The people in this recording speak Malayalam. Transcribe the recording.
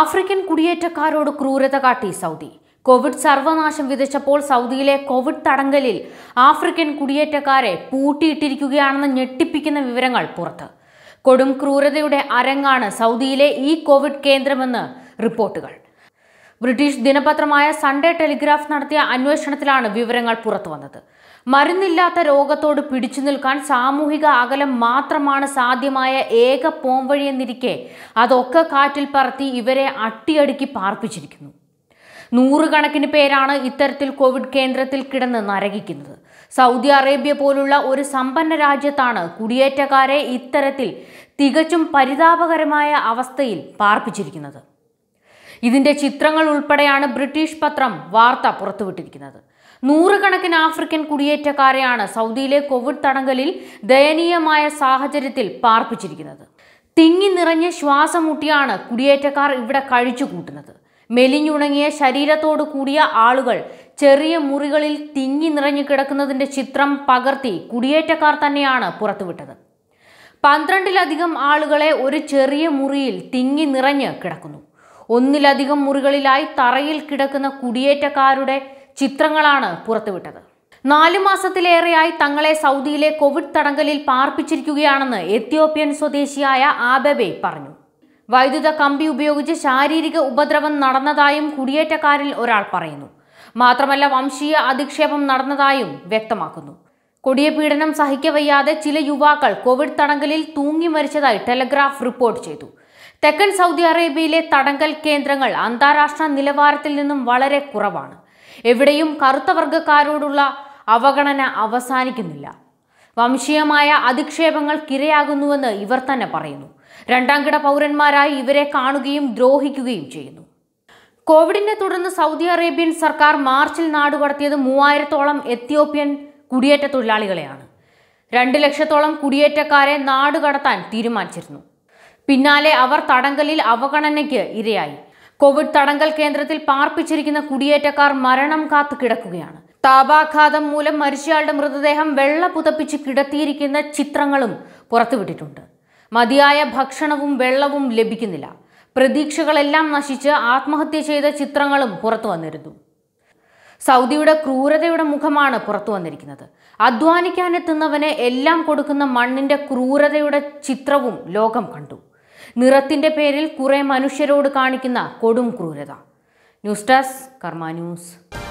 ആഫ്രിക്കൻ കുടിയേറ്റക്കാരോട് ക്രൂരത കാട്ടി സൗദി കോവിഡ് സർവനാശം വിതച്ചപ്പോൾ സൗദിയിലെ കോവിഡ് തടങ്കലിൽ ആഫ്രിക്കൻ കുടിയേറ്റക്കാരെ പൂട്ടിയിട്ടിരിക്കുകയാണെന്ന് ഞെട്ടിപ്പിക്കുന്ന വിവരങ്ങൾ പുറത്ത് കൊടും ക്രൂരതയുടെ അരങ്ങാണ് സൗദിയിലെ ഈ കോവിഡ് കേന്ദ്രമെന്ന് റിപ്പോർട്ടുകൾ ബ്രിട്ടീഷ് ദിനപത്രമായ സൺഡേ ടെലിഗ്രാഫ് നടത്തിയ അന്വേഷണത്തിലാണ് വിവരങ്ങൾ പുറത്തുവന്നത് മരുന്നില്ലാത്ത രോഗത്തോട് പിടിച്ചു നിൽക്കാൻ സാമൂഹിക അകലം മാത്രമാണ് സാധ്യമായ ഏക പോംവഴി എന്നിരിക്കെ അതൊക്കെ കാറ്റിൽ പറത്തി ഇവരെ അട്ടിയടുക്കി പാർപ്പിച്ചിരിക്കുന്നു നൂറുകണക്കിന് പേരാണ് ഇത്തരത്തിൽ കോവിഡ് കേന്ദ്രത്തിൽ കിടന്ന് നരകിക്കുന്നത് സൗദി അറേബ്യ പോലുള്ള ഒരു സമ്പന്ന രാജ്യത്താണ് കുടിയേറ്റക്കാരെ ഇത്തരത്തിൽ തികച്ചും പരിതാപകരമായ അവസ്ഥയിൽ പാർപ്പിച്ചിരിക്കുന്നത് ഇതിന്റെ ചിത്രങ്ങൾ ഉൾപ്പെടെയാണ് ബ്രിട്ടീഷ് പത്രം വാർത്ത പുറത്തുവിട്ടിരിക്കുന്നത് നൂറുകണക്കിന് ആഫ്രിക്കൻ കുടിയേറ്റക്കാരെയാണ് സൗദിയിലെ കോവിഡ് തടങ്കലിൽ ദയനീയമായ സാഹചര്യത്തിൽ പാർപ്പിച്ചിരിക്കുന്നത് തിങ്ങി നിറഞ്ഞ് ശ്വാസമുട്ടിയാണ് കുടിയേറ്റക്കാർ ഇവിടെ കഴിച്ചു കൂട്ടുന്നത് മെലിഞ്ഞുണങ്ങിയ ശരീരത്തോട് കൂടിയ ആളുകൾ ചെറിയ മുറികളിൽ തിങ്ങി നിറഞ്ഞു കിടക്കുന്നതിന്റെ ചിത്രം പകർത്തി കുടിയേറ്റക്കാർ തന്നെയാണ് പുറത്തുവിട്ടത് പന്ത്രണ്ടിലധികം ആളുകളെ ഒരു ചെറിയ മുറിയിൽ തിങ്ങി നിറഞ്ഞ് കിടക്കുന്നു ഒന്നിലധികം മുറികളിലായി തറയിൽ കിടക്കുന്ന കുടിയേറ്റക്കാരുടെ ചിത്രങ്ങളാണ് പുറത്തുവിട്ടത് നാലു മാസത്തിലേറെയായി തങ്ങളെ സൗദിയിലെ കോവിഡ് തടങ്കലിൽ പാർപ്പിച്ചിരിക്കുകയാണെന്ന് എത്യോപ്യൻ സ്വദേശിയായ ആബബെ പറഞ്ഞു വൈദ്യുത കമ്പി ഉപയോഗിച്ച് ശാരീരിക ഉപദ്രവം നടന്നതായും കുടിയേറ്റക്കാരിൽ ഒരാൾ പറയുന്നു മാത്രമല്ല വംശീയ അധിക്ഷേപം നടന്നതായും വ്യക്തമാക്കുന്നു കൊടിയ പീഡനം സഹിക്കവയ്യാതെ ചില യുവാക്കൾ കോവിഡ് തടങ്കലിൽ തൂങ്ങി മരിച്ചതായി ടെലഗ്രാഫ് റിപ്പോർട്ട് ചെയ്തു തെക്കൻ സൗദി അറേബ്യയിലെ തടങ്കൽ കേന്ദ്രങ്ങൾ അന്താരാഷ്ട്ര നിലവാരത്തിൽ നിന്നും വളരെ കുറവാണ് എവിടെയും കറുത്ത വർഗക്കാരോടുള്ള അവഗണന അവസാനിക്കുന്നില്ല വംശീയമായ കിരയാകുന്നുവെന്ന് ഇവർ തന്നെ പറയുന്നു രണ്ടാംകിട പൗരന്മാരായി ഇവരെ കാണുകയും ദ്രോഹിക്കുകയും ചെയ്യുന്നു കോവിഡിനെ തുടർന്ന് സൗദി അറേബ്യൻ സർക്കാർ മാർച്ചിൽ നാടുകടത്തിയത് മൂവായിരത്തോളം എത്യോപ്യൻ കുടിയേറ്റ തൊഴിലാളികളെയാണ് രണ്ട് ലക്ഷത്തോളം കുടിയേറ്റക്കാരെ നാടുകടത്താൻ തീരുമാനിച്ചിരുന്നു പിന്നാലെ അവർ തടങ്കലിൽ അവഗണനയ്ക്ക് ഇരയായി കോവിഡ് തടങ്കൽ കേന്ദ്രത്തിൽ പാർപ്പിച്ചിരിക്കുന്ന കുടിയേറ്റക്കാർ മരണം കാത്തു കിടക്കുകയാണ് താപാഘാതം മൂലം മരിച്ചയാളുടെ മൃതദേഹം വെള്ള പുതപ്പിച്ച് കിടത്തിയിരിക്കുന്ന ചിത്രങ്ങളും പുറത്തുവിട്ടിട്ടുണ്ട് മതിയായ ഭക്ഷണവും വെള്ളവും ലഭിക്കുന്നില്ല പ്രതീക്ഷകളെല്ലാം നശിച്ച് ആത്മഹത്യ ചെയ്ത ചിത്രങ്ങളും പുറത്തു വന്നിരുന്നു സൗദിയുടെ ക്രൂരതയുടെ മുഖമാണ് പുറത്തു വന്നിരിക്കുന്നത് അധ്വാനിക്കാനെത്തുന്നവന് എല്ലാം കൊടുക്കുന്ന മണ്ണിന്റെ ക്രൂരതയുടെ ചിത്രവും ലോകം കണ്ടു നിറത്തിൻ്റെ പേരിൽ കുറേ മനുഷ്യരോട് കാണിക്കുന്ന കൊടും ക്രൂരത ന്യൂസ് ഡെസ്ക് കർമ്മ ന്യൂസ്